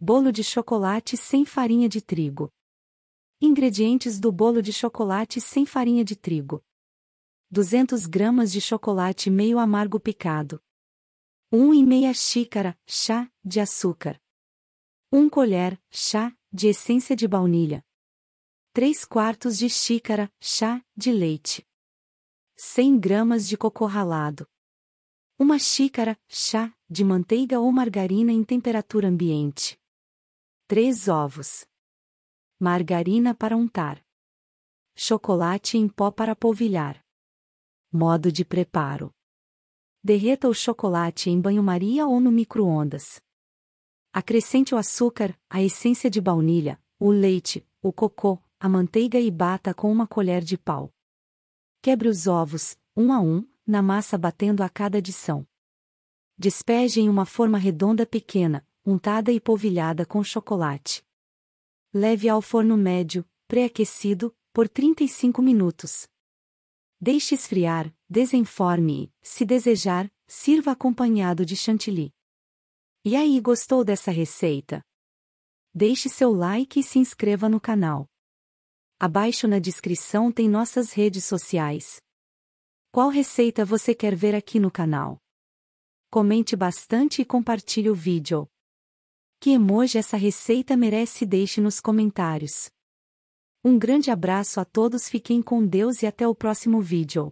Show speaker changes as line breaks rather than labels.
Bolo de chocolate sem farinha de trigo. Ingredientes do bolo de chocolate sem farinha de trigo. 200 gramas de chocolate meio amargo picado. 1,5 xícara, chá, de açúcar. 1 colher, chá, de essência de baunilha. 3 quartos de xícara, chá, de leite. 100 gramas de coco ralado. 1 xícara, chá, de manteiga ou margarina em temperatura ambiente. 3 ovos. Margarina para untar. Chocolate em pó para polvilhar. Modo de preparo. Derreta o chocolate em banho-maria ou no micro-ondas. Acrescente o açúcar, a essência de baunilha, o leite, o cocô, a manteiga e bata com uma colher de pau. Quebre os ovos, um a um, na massa batendo a cada adição. Despeje em uma forma redonda pequena, untada e polvilhada com chocolate. Leve ao forno médio, pré-aquecido, por 35 minutos. Deixe esfriar, desenforme e, se desejar, sirva acompanhado de chantilly. E aí, gostou dessa receita? Deixe seu like e se inscreva no canal. Abaixo na descrição tem nossas redes sociais. Qual receita você quer ver aqui no canal? Comente bastante e compartilhe o vídeo. Que emoji essa receita merece? Deixe nos comentários. Um grande abraço a todos, fiquem com Deus e até o próximo vídeo.